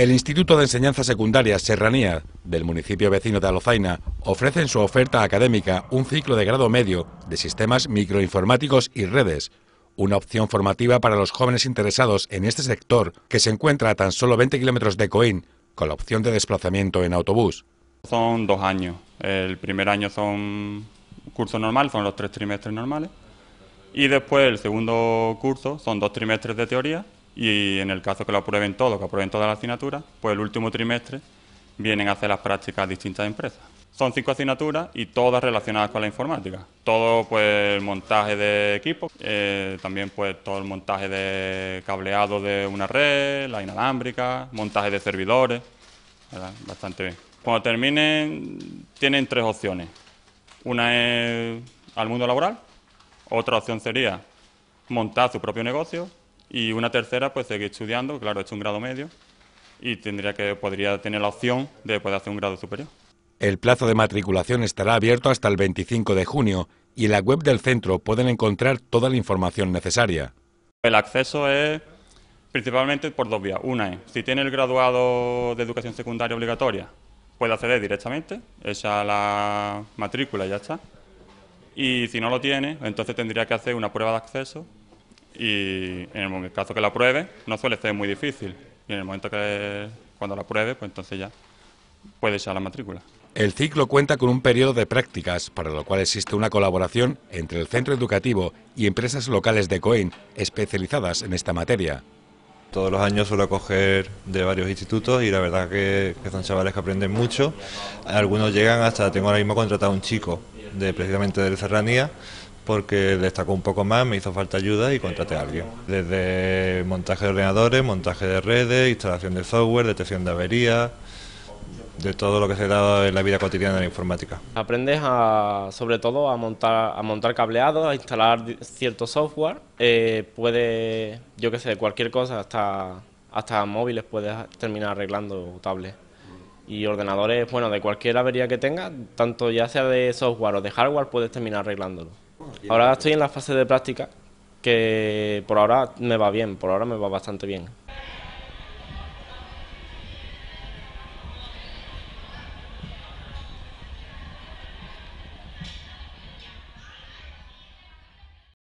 El Instituto de Enseñanza Secundaria Serranía, del municipio vecino de Alozaina, ofrece en su oferta académica un ciclo de grado medio de sistemas microinformáticos y redes, una opción formativa para los jóvenes interesados en este sector que se encuentra a tan solo 20 kilómetros de Coín, con la opción de desplazamiento en autobús. Son dos años. El primer año son curso normal, son los tres trimestres normales. Y después el segundo curso son dos trimestres de teoría y en el caso que lo aprueben todo, que aprueben todas las asignaturas, pues el último trimestre vienen a hacer las prácticas distintas empresas. Son cinco asignaturas y todas relacionadas con la informática. Todo pues el montaje de equipos, eh, también pues todo el montaje de cableado de una red, la inalámbrica, montaje de servidores, bastante Cuando terminen tienen tres opciones. Una es al mundo laboral, otra opción sería montar su propio negocio y una tercera, pues seguir estudiando, claro, he hecho un grado medio y tendría que, podría tener la opción de poder hacer un grado superior. El plazo de matriculación estará abierto hasta el 25 de junio y en la web del centro pueden encontrar toda la información necesaria. El acceso es principalmente por dos vías. Una es, si tiene el graduado de educación secundaria obligatoria, puede acceder directamente, esa la matrícula y ya está. Y si no lo tiene, entonces tendría que hacer una prueba de acceso y en el caso que la pruebe no suele ser muy difícil y en el momento que cuando la pruebe pues entonces ya puede echar la matrícula. El ciclo cuenta con un periodo de prácticas, para lo cual existe una colaboración entre el centro educativo y empresas locales de Coin especializadas en esta materia. Todos los años suelo acoger de varios institutos y la verdad que, son chavales que aprenden mucho. Algunos llegan hasta, tengo ahora mismo contratado a un chico de precisamente de Serranía, porque destacó un poco más, me hizo falta ayuda y contraté a alguien. Desde montaje de ordenadores, montaje de redes, instalación de software, detección de averías, de todo lo que se da en la vida cotidiana de la informática. Aprendes a, sobre todo a montar, a montar cableados, a instalar cierto software. Eh, puedes, yo qué sé, cualquier cosa, hasta, hasta móviles puedes terminar arreglando tablets. Y ordenadores, bueno, de cualquier avería que tengas, tanto ya sea de software o de hardware, puedes terminar arreglándolo. Ahora estoy en la fase de práctica que por ahora me va bien, por ahora me va bastante bien.